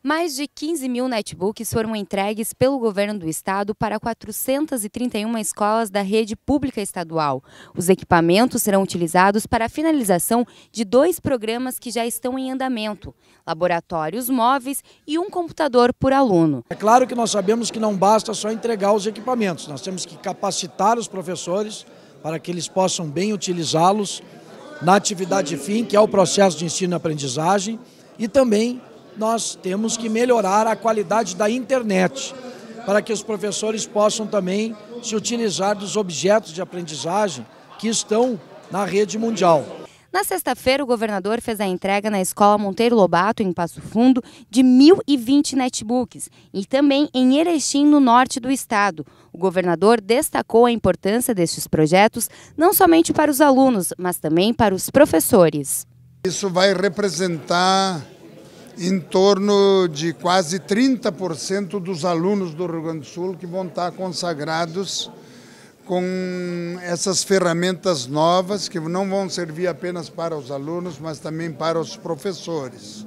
Mais de 15 mil netbooks foram entregues pelo governo do estado para 431 escolas da rede pública estadual. Os equipamentos serão utilizados para a finalização de dois programas que já estão em andamento: laboratórios móveis e um computador por aluno. É claro que nós sabemos que não basta só entregar os equipamentos, nós temos que capacitar os professores para que eles possam bem utilizá-los na atividade fim, que é o processo de ensino e aprendizagem, e também nós temos que melhorar a qualidade da internet, para que os professores possam também se utilizar dos objetos de aprendizagem que estão na rede mundial. Na sexta-feira, o governador fez a entrega na Escola Monteiro Lobato, em Passo Fundo, de 1.020 netbooks e também em Erechim, no norte do estado. O governador destacou a importância destes projetos não somente para os alunos, mas também para os professores. Isso vai representar em torno de quase 30% dos alunos do Rio Grande do Sul que vão estar consagrados com essas ferramentas novas que não vão servir apenas para os alunos, mas também para os professores.